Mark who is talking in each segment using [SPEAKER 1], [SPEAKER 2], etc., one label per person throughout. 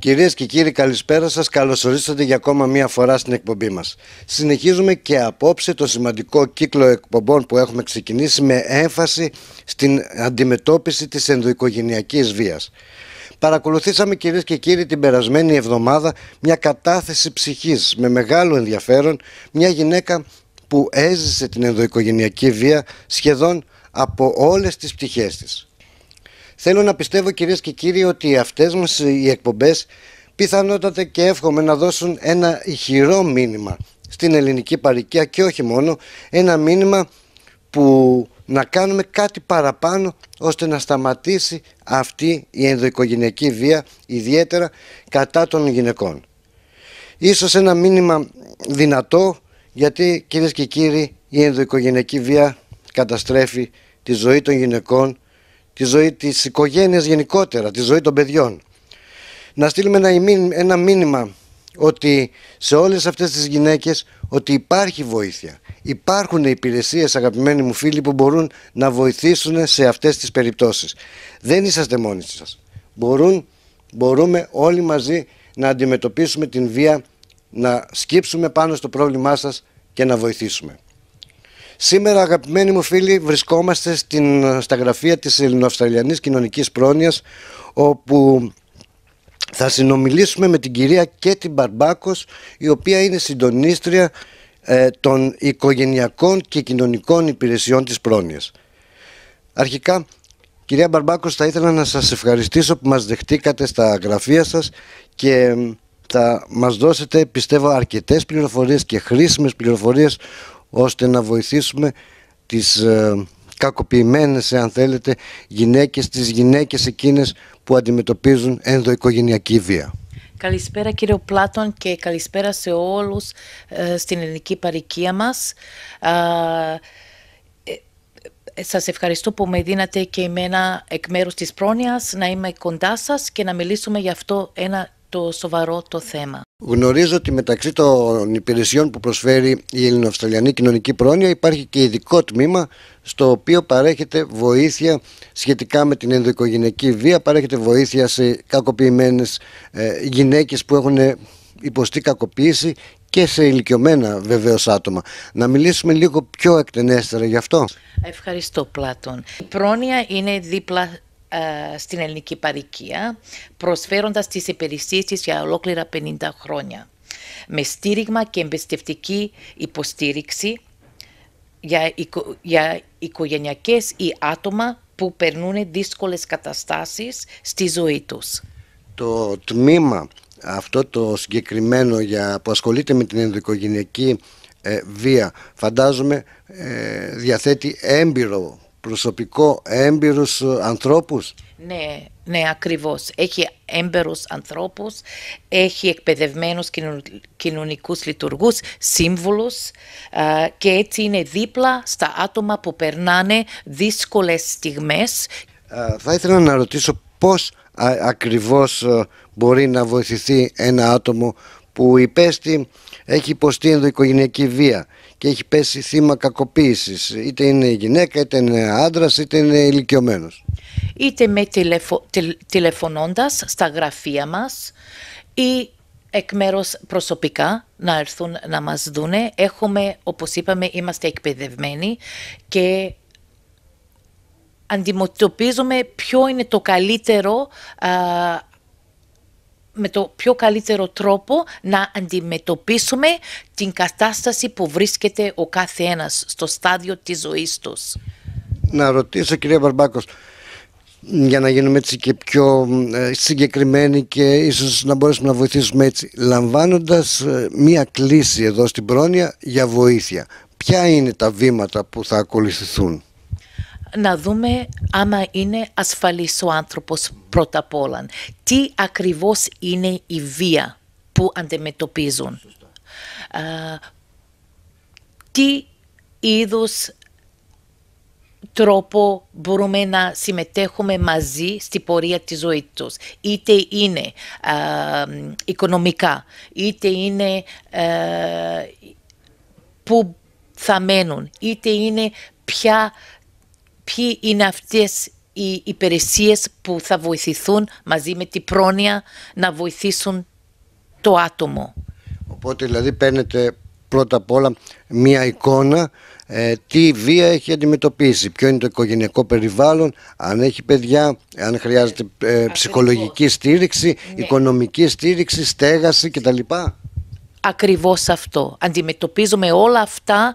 [SPEAKER 1] Κυρίες και κύριοι, καλησπέρα σας. Καλωσορίσατε για ακόμα μία φορά στην εκπομπή μας. Συνεχίζουμε και απόψε το σημαντικό κύκλο εκπομπών που έχουμε ξεκινήσει με έμφαση στην αντιμετώπιση της ενδοοικογενειακής βίας. Παρακολουθήσαμε κυρίες και κύριοι την περασμένη εβδομάδα μια κατάθεση εκπομπη μας με μεγάλο ενδιαφέρον, μια γυναίκα που εχουμε ξεκινησει με εμφαση στην αντιμετωπιση της ενδοοικογενειακης βιας παρακολουθησαμε κυριες και κυριοι την ενδοοικογενειακή ψυχης με μεγαλο ενδιαφερον σχεδόν από όλες τις πτυχές της. Θέλω να πιστεύω κυρίες και κύριοι ότι αυτές μας οι εκπομπές πιθανότατα και εύχομαι να δώσουν ένα ηχηρό μήνυμα στην ελληνική παροικία και όχι μόνο ένα μήνυμα που να κάνουμε κάτι παραπάνω ώστε να σταματήσει αυτή η ενδοοικογενειακή βία ιδιαίτερα κατά των γυναικών. Ίσως ένα μήνυμα δυνατό γιατί κυρίες και κύριοι η ενδοοικογενειακή βία καταστρέφει τη ζωή των γυναικών τη ζωή της οικογένειας γενικότερα, τη ζωή των παιδιών. Να στείλουμε ένα μήνυμα ότι σε όλες αυτές τις γυναίκες ότι υπάρχει βοήθεια. Υπάρχουν υπηρεσίες αγαπημένοι μου φίλοι που μπορούν να βοηθήσουν σε αυτές τις περιπτώσεις. Δεν είσαστε μόνοι σας. Μπορούν, μπορούμε όλοι μαζί να αντιμετωπίσουμε την βία, να σκύψουμε πάνω στο πρόβλημά σας και να βοηθήσουμε. Σήμερα, αγαπημένοι μου φίλοι, βρισκόμαστε στην, στα γραφεία της Ελληνοαυστραλιανής Κοινωνικής Πρόνοιας, όπου θα συνομιλήσουμε με την κυρία Κέτι Μπαρμπάκος, η οποία είναι συντονίστρια ε, των οικογενειακών και κοινωνικών υπηρεσιών της πρόνοιας. Αρχικά, κυρία Μπαρμπάκος, θα ήθελα να σας ευχαριστήσω που μας δεχτήκατε στα γραφεία σας και ε, θα μας δώσετε πιστεύω αρκετές πληροφορίες και χρήσιμες πληροφορίες ώστε να βοηθήσουμε τις ε, κακοποιημένες, αν θέλετε, γυναίκες, τις γυναίκες εκείνες που αντιμετωπίζουν ενδοοικογενειακή βία.
[SPEAKER 2] Καλησπέρα κύριο Πλάτων και καλησπέρα σε όλους ε, στην ελληνική παροικία μας. Ε, ε, σας ευχαριστώ που με δίνατε και εμένα εκ μέρους της πρόνοιας να είμαι κοντά σας και να μιλήσουμε για αυτό ένα το σοβαρό το θέμα.
[SPEAKER 1] Γνωρίζω ότι μεταξύ των υπηρεσιών που προσφέρει η Ελληνοαυστραλιανή Κοινωνική Πρόνοια υπάρχει και ειδικό τμήμα στο οποίο παρέχεται βοήθεια σχετικά με την ενδοοικογενειακή βία, παρέχεται βοήθεια σε κακοποιημένες ε, γυναίκες που έχουν υποστεί κακοποίηση και σε ηλικιωμένα βεβαίως άτομα. Να μιλήσουμε λίγο πιο εκτενέστερα γι' αυτό.
[SPEAKER 2] Ευχαριστώ Πλάτων. Η πρόνοια είναι δίπλα ε, στην ελληνική παροικία, προσφέροντας τις υπηρεσίες της για ολόκληρα 50 χρόνια, με στήριγμα και εμπιστευτική υποστήριξη για, οικο, οικογενειακές ή άτομα που περνούν δύσκολες καταστάσεις
[SPEAKER 1] στη ζωή τους. Το τμήμα αυτό το συγκεκριμένο για, που ασχολείται με την ενδοοικογενειακή ε, βία φαντάζομαι ε, διαθέτει έμπειρο προσωπικό έμπειρους ανθρώπους. Ναι, ναι
[SPEAKER 2] ακριβώς. Έχει έμπειρους ανθρώπους, έχει εκπαιδευμένους κοινωνικούς λειτουργούς, σύμβουλους και έτσι είναι δίπλα στα άτομα που περνάνε δύσκολες στιγμές.
[SPEAKER 1] Θα ήθελα να ρωτήσω πώς ακριβώς μπορεί να βοηθηθεί ένα άτομο που υπέστη έχει υποστεί ενδοοικογενειακή βία και έχει πέσει θύμα κακοποίησης, είτε είναι γυναίκα, είτε είναι άντρας, είτε είναι ηλικιωμένος.
[SPEAKER 2] Είτε με τηλεφωνώντας στα γραφεία μας ή εκ μέρους προσωπικά να έρθουν να μας δούνε. Έχουμε, όπως είπαμε, είμαστε εκπαιδευμένοι και αντιμετωπίζουμε ποιο είναι το καλύτερο α, με το πιο καλύτερο τρόπο να αντιμετωπίσουμε την κατάσταση που βρίσκεται ο κάθε ένας στο στάδιο της ζωής τους.
[SPEAKER 1] Να ρωτήσω κυρία Μπαρμπάκος, για να γίνουμε έτσι και πιο ε, συγκεκριμένοι και ίσως να μπορέσουμε να βοηθήσουμε έτσι, λαμβάνοντας ε, μία κλίση εδώ στην πρόνοια για βοήθεια. Ποια είναι τα βήματα που θα ακολουθηθούν
[SPEAKER 2] να δούμε άμα είναι ασφαλής ο άνθρωπος πρώτα απ' όλα. Τι ακριβώς είναι η βία που αντιμετωπίζουν. τι είδους τρόπο μπορούμε να συμμετέχουμε μαζί στη πορεία της ζωής τους. Είτε είναι οικονομικά, είτε είναι που θα μένουν, είτε είναι ποια ποιοι είναι αυτές οι υπηρεσίες που θα βοηθηθούν μαζί με την πρόνοια να βοηθήσουν το άτομο.
[SPEAKER 1] Οπότε δηλαδή παίρνετε πρώτα απ' όλα μία εικόνα ε, τι βία έχει αντιμετωπίσει, ποιο είναι το οικογενειακό περιβάλλον, αν έχει παιδιά, αν χρειάζεται ε, ψυχολογική στήριξη, ναι. οικονομική στήριξη, στέγαση κτλ
[SPEAKER 2] ακριβώς αυτό. Αντιμετωπίζουμε όλα αυτά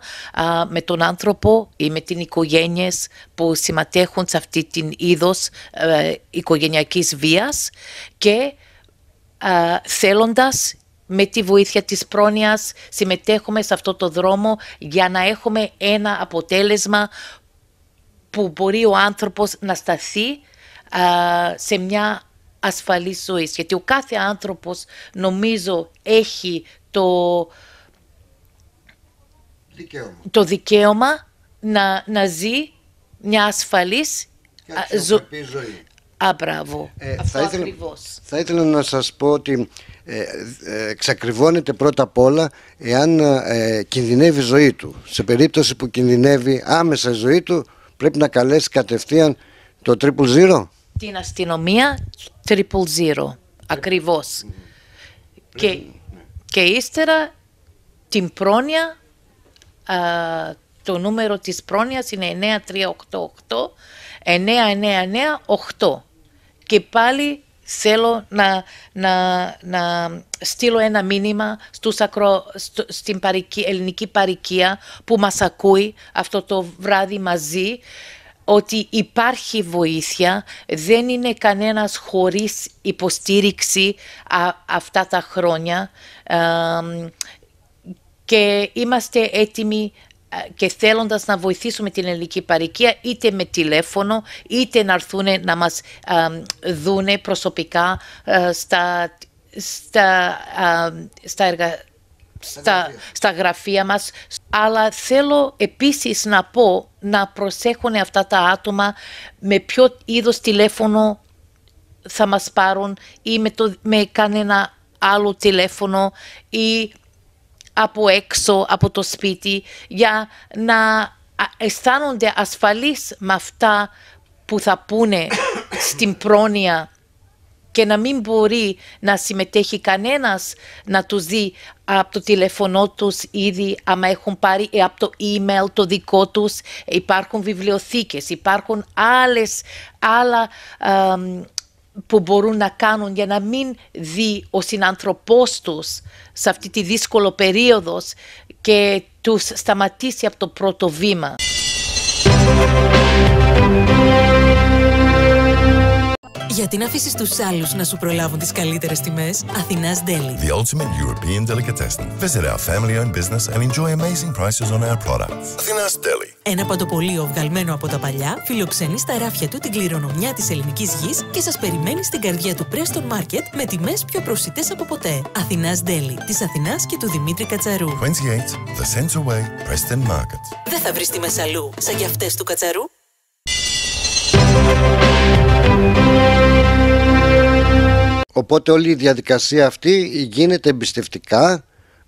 [SPEAKER 2] με τον άνθρωπο ή με την οικογένειες που συμμετέχουν σε αυτή την είδος α, ε, οικογενειακής βίας και α, θέλοντας με τη βοήθεια της πρόνοιας συμμετέχουμε σε αυτό το δρόμο για να έχουμε ένα αποτέλεσμα που μπορεί ο άνθρωπος να σταθεί σε μια ασφαλή ζωή. Γιατί ο κάθε άνθρωπος νομίζω έχει το, δικαίωμα. το δικαίωμα να, να ζει μια ασφαλής
[SPEAKER 1] ζω... ζωή.
[SPEAKER 2] Α, μπράβο. Ε, Αυτό θα ήθελα,
[SPEAKER 1] Θα ήθελα να σας πω ότι ε, ε πρώτα απ' όλα εάν ε, κινδυνεύει η ζωή του. Σε περίπτωση που κινδυνεύει άμεσα η ζωή του πρέπει να καλέσει κατευθείαν το triple zero.
[SPEAKER 2] Την αστυνομία triple zero. Ακριβώς. Και και ύστερα την πρόνοια, το νούμερο της πρόνοιας είναι 9388 9998 και πάλι θέλω να, στείλω ένα μήνυμα στους στην ελληνική παρικία που μας ακούει αυτό το βράδυ μαζί ότι υπάρχει βοήθεια, δεν είναι κανένας χωρίς υποστήριξη αυτά τα χρόνια και είμαστε έτοιμοι και θέλοντας να βοηθήσουμε την ελληνική παροικία είτε με τηλέφωνο είτε να έρθουν να μας δούνε προσωπικά στα, στα, στα εργα στα, στα γραφεία μας. Αλλά θέλω επίσης να πω να προσέχουν αυτά τα άτομα με ποιο είδος τηλέφωνο θα μας πάρουν ή με, το, με κανένα άλλο τηλέφωνο ή από έξω, από το σπίτι, για να αισθάνονται ασφαλείς με αυτά που θα πούνε στην πρόνοια και να μην μπορεί να συμμετέχει κανένας να τους δει από το τηλέφωνό τους ήδη, άμα έχουν πάρει ε, από το email το δικό τους, υπάρχουν βιβλιοθήκες, υπάρχουν άλλες, άλλα που μπορούν να κάνουν για να μην δει ο συνανθρωπός τους σε αυτή τη δύσκολο περίοδος και τους σταματήσει από το πρώτο βήμα. Γιατί να αφήσει του άλλους να σου προλάβουν τις καλύτερες τιμές. Αθηνάς Δέλη. The ultimate European delicatessen. Visit our family owned business and enjoy amazing prices on our products. Ένα παντοπολείο βγαλμένο από τα παλιά φιλοξενεί στα ράφια του την κληρονομιά της ελληνικής γης και σας περιμένει στην καρδιά του Preston Market με τιμές πιο προσιτές από ποτέ. Αθηνάς Δέλη. Της Αθηνάς και του Δημήτρη Κατσαρού. The Preston Market. Δεν θα βρεις τιμές αλλού σαν κι αυτέ του Κατσαρού.
[SPEAKER 1] Οπότε όλη η διαδικασία αυτή γίνεται εμπιστευτικά.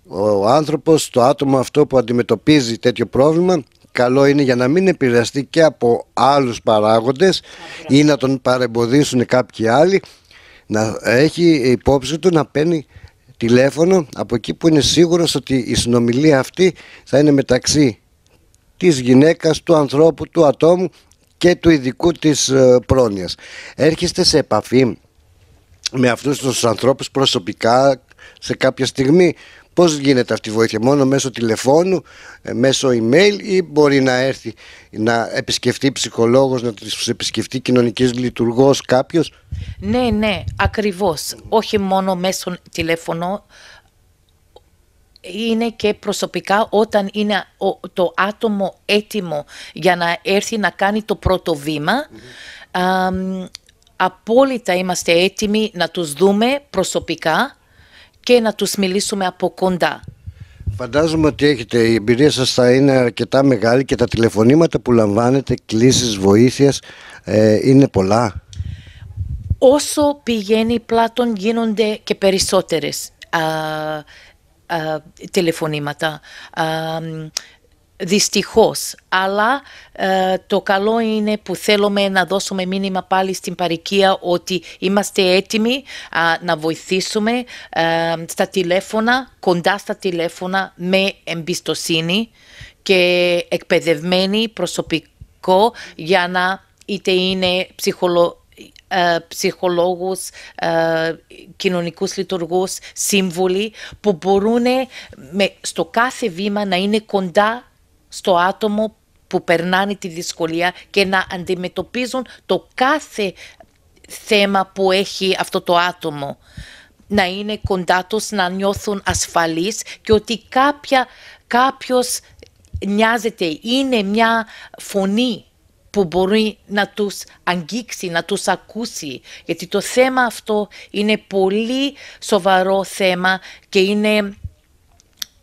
[SPEAKER 1] Ο άνθρωπος, το άτομο αυτό που αντιμετωπίζει τέτοιο πρόβλημα, καλό είναι για να μην επηρεαστεί και από άλλους παράγοντες ή να τον παρεμποδίσουν κάποιοι άλλοι, να έχει υπόψη του να παίρνει τηλέφωνο από εκεί που είναι σίγουρος ότι η συνομιλία αυτή θα είναι μεταξύ της γυναίκας, του ανθρώπου, του ατόμου και του ειδικού της ε, πρόνοιας. Έρχεστε σε επαφή με αυτούς τους ανθρώπους προσωπικά σε κάποια στιγμή. Πώς γίνεται αυτή η βοήθεια, μόνο μέσω τηλεφώνου, ε, μέσω email ή μπορεί να έρθει να επισκεφτεί ψυχολόγος, να τους επισκεφτεί κοινωνικής λειτουργός κάποιος. Ναι,
[SPEAKER 2] ναι, ακριβώς. Όχι μόνο μέσω τηλέφωνο, είναι και προσωπικά όταν είναι το άτομο έτοιμο για να έρθει να κάνει το πρώτο απόλυτα είμαστε έτοιμοι να τους δούμε προσωπικά και να τους μιλήσουμε από κοντά.
[SPEAKER 1] Φαντάζομαι ότι έχετε, η εμπειρία σας θα είναι αρκετά μεγάλη και τα τηλεφωνήματα που λαμβάνετε, κλήσεις βοήθειας, ε, είναι πολλά.
[SPEAKER 2] Όσο πηγαίνει πλάτων γίνονται και περισσότερες α, α, τηλεφωνήματα. Α, δυστυχώς. Αλλά ε, το καλό είναι που θέλουμε να δώσουμε μήνυμα πάλι στην παροικία ότι είμαστε έτοιμοι να βοηθήσουμε ε, στα τηλέφωνα, κοντά στα τηλέφωνα, με εμπιστοσύνη και εκπαιδευμένοι προσωπικό για να είτε είναι ψυχολο, ε, ψυχολόγους, ε, κοινωνικούς λειτουργούς, σύμβουλοι που μπορούν στο κάθε βήμα να είναι κοντά στο άτομο που περνάνε τη δυσκολία και να αντιμετωπίζουν το κάθε θέμα που έχει αυτό το άτομο. Να είναι κοντά τους, να νιώθουν ασφαλείς και ότι κάποια, κάποιος νοιάζεται, είναι μια φωνή που μπορεί να τους αγγίξει, να τους ακούσει. Γιατί το θέμα αυτό είναι πολύ σοβαρό θέμα και είναι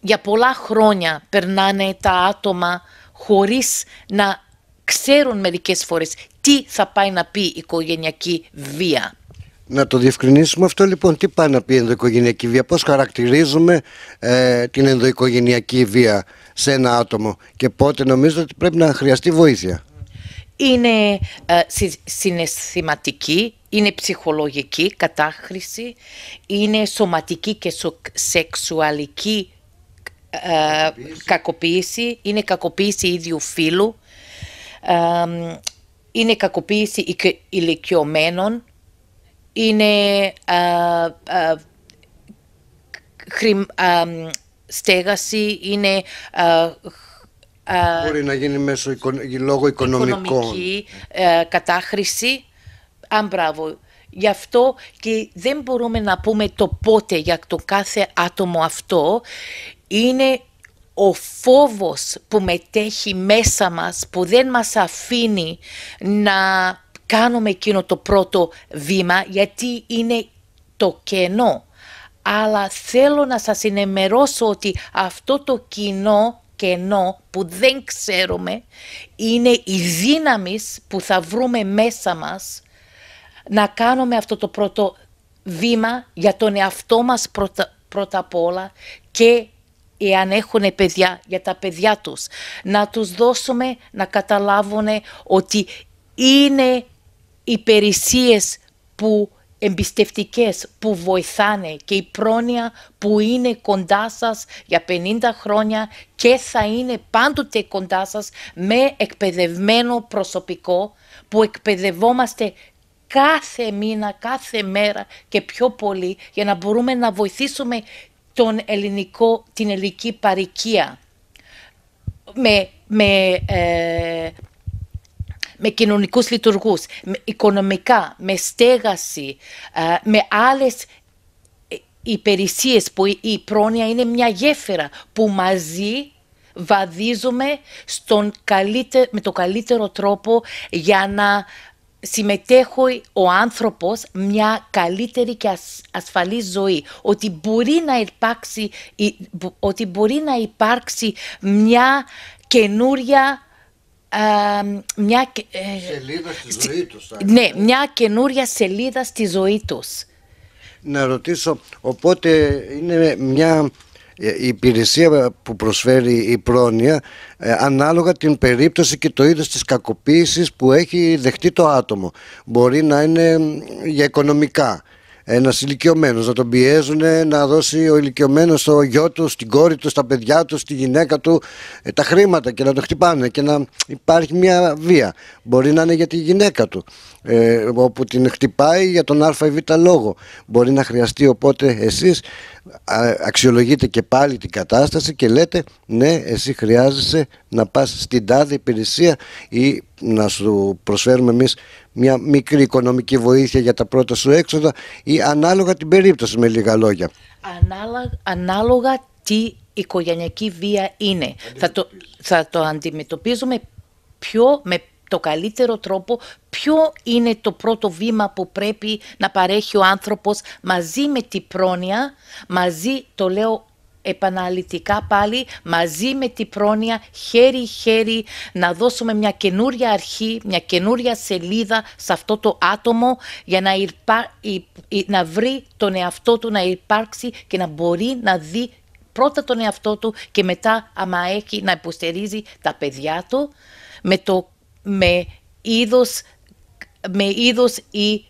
[SPEAKER 2] για πολλά χρόνια περνάνε τα άτομα χωρίς να ξέρουν μερικές φορές τι θα πάει να πει η οικογενειακή βία.
[SPEAKER 1] Να το διευκρινίσουμε αυτό λοιπόν, τι πάει να πει η ενδοοικογενειακή βία, πώς χαρακτηρίζουμε ε, την ενδοοικογενειακή βία σε ένα άτομο και πότε νομίζω ότι πρέπει να χρειαστεί βοήθεια.
[SPEAKER 2] Είναι ε, συναισθηματική, είναι ψυχολογική κατάχρηση, είναι σωματική και σεξουαλική κακοποίηση, είναι κακοποίηση ίδιου φύλου, ε, είναι κακοποίηση ηλικιωμένων, είναι ε, στέγαση, είναι Μπορεί
[SPEAKER 1] να γίνει μέσω οικο... λόγω οικονομικών. Οικονομική
[SPEAKER 2] ε, κατάχρηση. Αν μπράβο. Γι' αυτό και δεν μπορούμε να πούμε το πότε για το κάθε άτομο αυτό, είναι ο φόβος που μετέχει μέσα μας, που δεν μας αφήνει να κάνουμε εκείνο το πρώτο βήμα, γιατί είναι το κενό. Αλλά θέλω να σας ενημερώσω ότι αυτό το κοινό κενό που δεν ξέρουμε είναι η δύναμη που θα βρούμε μέσα μας να κάνουμε αυτό το πρώτο βήμα για τον εαυτό μας πρώτα, πρώτα απ' όλα και εάν έχουν παιδιά, για τα παιδιά τους. Να τους δώσουμε να καταλάβουν ότι είναι οι που εμπιστευτικές που βοηθάνε και η πρόνοια που είναι κοντά σας για 50 χρόνια και θα είναι πάντοτε κοντά σας με εκπαιδευμένο προσωπικό που εκπαιδευόμαστε κάθε μήνα, κάθε μέρα και πιο πολύ για να μπορούμε να βοηθήσουμε τον ελληνικό, την ελληνική παροικία με, με, ε, με κοινωνικούς λειτουργούς, οικονομικά, με στέγαση, ε, με άλλες ε, υπηρεσίες που η πρόνοια είναι μια γέφυρα που μαζί βαδίζουμε στον με το καλύτερο τρόπο για να συμμετέχει ο άνθρωπος μια καλύτερη και ασφαλή ζωή. Ότι μπορεί να υπάρξει, ότι μπορεί να υπάρξει μια καινούρια μια, ε,
[SPEAKER 1] σελίδα στη ζωή τους, ναι,
[SPEAKER 2] μια καινούρια σελίδα στη ζωή τους.
[SPEAKER 1] Να ρωτήσω, οπότε είναι μια ε, η υπηρεσία που προσφέρει η πρόνοια ε, ανάλογα την περίπτωση και το είδος της κακοποίησης που έχει δεχτεί το άτομο. Μπορεί να είναι για οικονομικά, ένας ηλικιωμένος, να τον πιέζουν ε, να δώσει ο ηλικιωμένος στο γιο του, στην κόρη του, στα παιδιά του, στη γυναίκα του τα χρήματα και να το χτυπάνε και να υπάρχει μια βία. Μπορεί να είναι για τη γυναίκα του ε, όπου την χτυπάει για τον α β λόγο. Μπορεί να χρειαστεί οπότε εσείς αξιολογείτε και πάλι την κατάσταση και λέτε ναι εσύ χρειάζεσαι να πας στην τάδε υπηρεσία ή να σου προσφέρουμε εμείς μια μικρή οικονομική βοήθεια για τα πρώτα σου έξοδα ή ανάλογα την περίπτωση με λίγα λόγια.
[SPEAKER 2] Ανάλογα, ανάλογα τι οικογενειακή βία είναι. Θα το, θα το αντιμετωπίζουμε πιο, με το καλύτερο τρόπο ποιο είναι το πρώτο βήμα που πρέπει να παρέχει ο άνθρωπος μαζί με την πρόνοια, μαζί το λέω επαναλυτικά πάλι μαζί με την πρόνοια χέρι-χέρι να δώσουμε μια καινούρια αρχή, μια καινούρια σελίδα σε αυτό το άτομο για να, να βρει τον εαυτό του να υπάρξει και να μπορεί να δει πρώτα τον εαυτό του και μετά άμα έχει να υποστηρίζει τα παιδιά του με το με είδος ή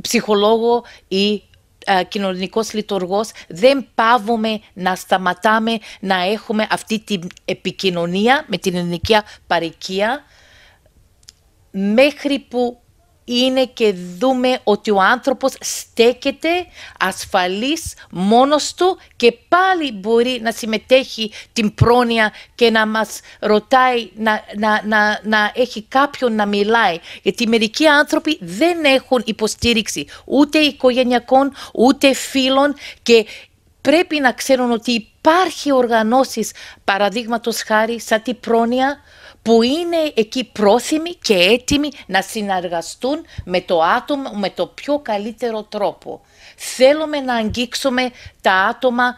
[SPEAKER 2] ψυχολόγο ή α, κοινωνικός λειτουργός δεν πάβουμε να σταματάμε να έχουμε αυτή την επικοινωνία με την ελληνική παροικία μέχρι που είναι και δούμε ότι ο άνθρωπος στέκεται ασφαλής μόνος του και πάλι μπορεί να συμμετέχει την πρόνοια και να μας ρωτάει, να, να, να, να έχει κάποιον να μιλάει. Γιατί μερικοί άνθρωποι δεν έχουν υποστήριξη ούτε οικογενειακών, ούτε φίλων και πρέπει να ξέρουν ότι υπάρχει οργανώσεις παραδείγματος χάρη σαν την πρόνοια που είναι εκεί πρόθυμοι και έτοιμοι να συνεργαστούν με το άτομο με το πιο καλύτερο τρόπο. Θέλουμε να αγγίξουμε τα άτομα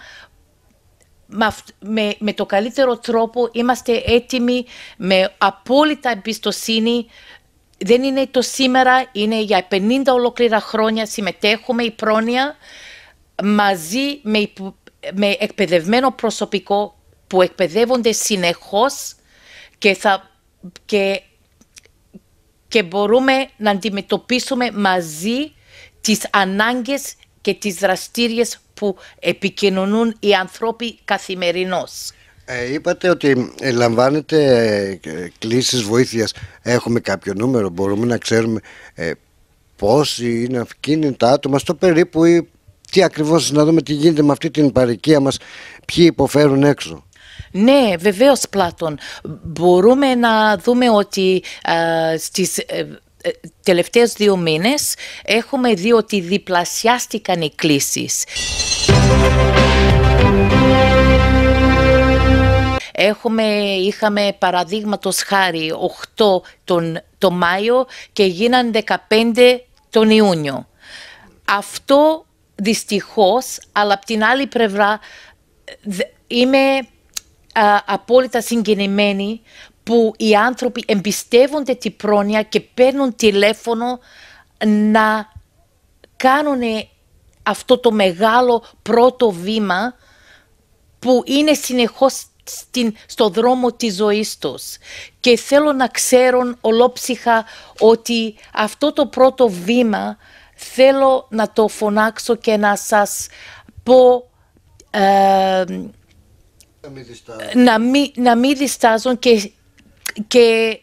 [SPEAKER 2] με, με το καλύτερο τρόπο, είμαστε έτοιμοι με απόλυτα εμπιστοσύνη. Δεν είναι το σήμερα, είναι για 50 ολόκληρα χρόνια συμμετέχουμε η πρόνοια μαζί με, εκπαιδευμένο προσωπικό που εκπαιδεύονται συνεχώς και, θα, και, και μπορούμε να αντιμετωπίσουμε μαζί τις ανάγκες και τις δραστήριες που επικοινωνούν οι άνθρωποι καθημερινώς.
[SPEAKER 1] Ε, είπατε ότι ε, λαμβάνετε ε, κλήσεις βοήθειας. Έχουμε κάποιο νούμερο, μπορούμε να ξέρουμε ε, πόσοι είναι αυτοί τα άτομα στο περίπου τι ακριβώς να δούμε τι γίνεται με αυτή την παροικία μας, ποιοι υποφέρουν έξω.
[SPEAKER 2] Ναι, βεβαίως Πλάτων. Μπορούμε να δούμε ότι ε, στις ε, ε, τελευταίες δύο μήνες έχουμε δει ότι διπλασιάστηκαν οι κλήσεις. Έχουμε, είχαμε παραδείγματος χάρη 8 τον, το Μάιο και γίναν 15 τον Ιούνιο. Αυτό δυστυχώς, αλλά απ' την άλλη πλευρά ε, είμαι απόλυτα συγκινημένη που οι άνθρωποι εμπιστεύονται την πρόνοια και παίρνουν τηλέφωνο να κάνουν αυτό το μεγάλο πρώτο βήμα που είναι συνεχώς στην, στο δρόμο της ζωής τους. Και θέλω να ξέρουν ολόψυχα ότι αυτό το πρώτο βήμα θέλω να το φωνάξω και να σας πω να μην, να διστάζουν και, και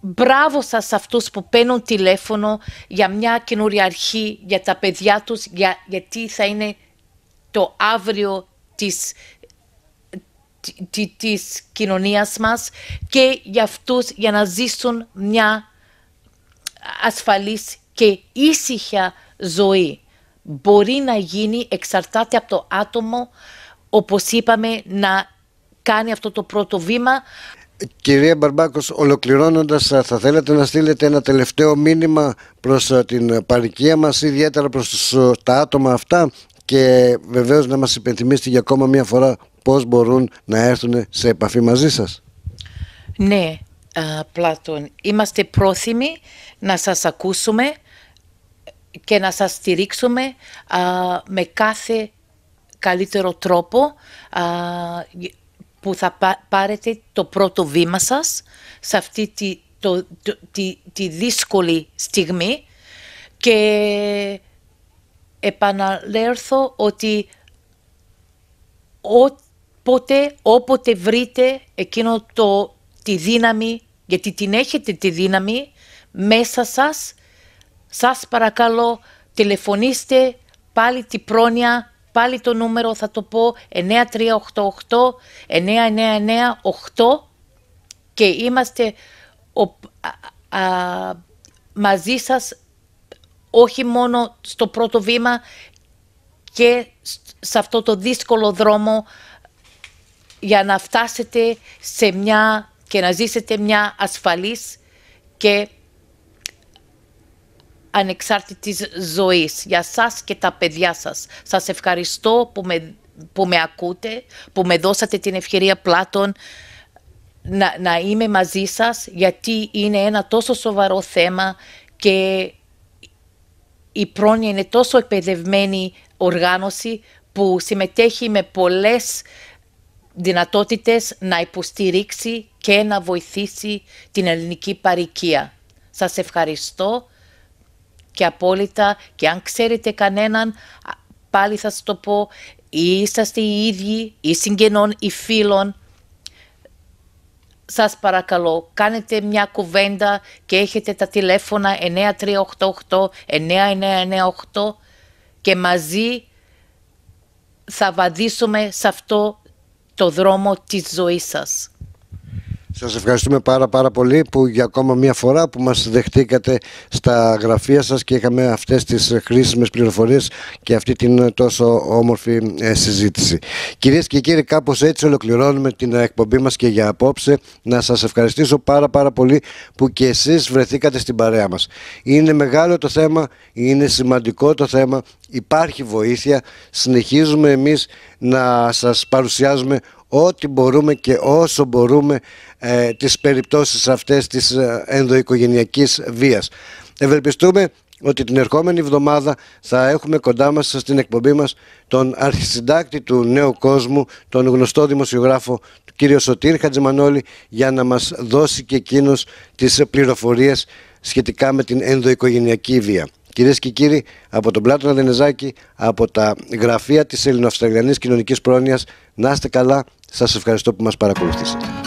[SPEAKER 2] μπράβο σας σε αυτούς που παίρνουν τηλέφωνο για μια καινούρια αρχή για τα παιδιά τους, γιατί θα είναι το αύριο της, της, κοινωνίας μας και για αυτούς για να ζήσουν μια ασφαλής και ήσυχα ζωή μπορεί να γίνει εξαρτάται από το άτομο όπως είπαμε να κάνει αυτό το πρώτο βήμα.
[SPEAKER 1] Κυρία Μπαρμπάκος, ολοκληρώνοντας θα θέλετε να στείλετε ένα τελευταίο μήνυμα προς ε, την παρικία μας, ιδιαίτερα προς ε, τα άτομα αυτά και βεβαίως να μας υπενθυμίσετε για ακόμα μία φορά πώς μπορούν να έρθουν σε επαφή μαζί σας.
[SPEAKER 2] Ναι, Πλάτων. Είμαστε πρόθυμοι να σας ακούσουμε και να σας στηρίξουμε με κάθε καλύτερο τρόπο που θα πάρετε το πρώτο βήμα σας σε αυτή τη, δύσκολη στιγμή και επαναλέρθω ότι ό, πότε, όποτε βρείτε εκείνο το τη δύναμη, γιατί την έχετε τη δύναμη μέσα σας. Σας παρακαλώ τηλεφωνήστε πάλι την πρόνοια, πάλι το νούμερο θα το πω 9388-9998 και είμαστε α, μαζί σας όχι μόνο στο πρώτο βήμα και σε αυτό το δύσκολο δρόμο για να φτάσετε σε μια και να ζήσετε μια ασφαλής και ανεξάρτητη ζωή... για σας και τα παιδιά σας. Σας ευχαριστώ που με, που ακούτε, που με δώσατε την ευκαιρία πλάτων να, είμαι μαζί σας γιατί είναι ένα τόσο σοβαρό θέμα και η πρόνοια είναι τόσο εκπαιδευμένη οργάνωση που συμμετέχει με πολλές δυνατότητες να υποστηρίξει και να βοηθήσει την ελληνική παροικία. Σας ευχαριστώ και απόλυτα και αν ξέρετε κανέναν πάλι θα σας το πω ή είσαστε οι ίδιοι ή συγγενών ή φίλων σας παρακαλώ κάνετε μια κουβέντα και έχετε τα τηλέφωνα 9388 9998 και μαζί θα βαδίσουμε σε αυτό το δρόμο της ζωής σας.
[SPEAKER 1] Σας ευχαριστούμε πάρα πάρα πολύ που για ακόμα μια φορά που μας δεχτήκατε στα γραφεία σας και είχαμε αυτές τις χρήσιμες πληροφορίες και αυτή την τόσο όμορφη ε, συζήτηση. Κυρίες και κύριοι κάπως έτσι ολοκληρώνουμε την εκπομπή μας και για απόψε να σας ευχαριστήσω πάρα πάρα πολύ που και εσείς βρεθήκατε στην παρέα μας. Είναι μεγάλο το θέμα, είναι σημαντικό το θέμα, υπάρχει βοήθεια, συνεχίζουμε εμείς να σας παρουσιάζουμε ό,τι μπορούμε και όσο μπορούμε ε, τις περιπτώσεις αυτές της ε, ενδοοικογενειακής βίας. Ευελπιστούμε ότι την ερχόμενη εβδομάδα θα έχουμε κοντά μας στην εκπομπή μας τον αρχισυντάκτη του Νέου Κόσμου, τον γνωστό δημοσιογράφο του κύριο Σωτήρ Χατζημανόλη για να μας δώσει και εκείνος τις πληροφορίες σχετικά με την ενδοοικογενειακή βία. Κυρίες και κύριοι, από τον Πλάτωνα Δενεζάκη, από τα γραφεία της Ελληνοαυστραλιανής Κοινωνικής Πρόνοιας, να είστε καλά. Σας ευχαριστώ που μας παρακολουθήσατε.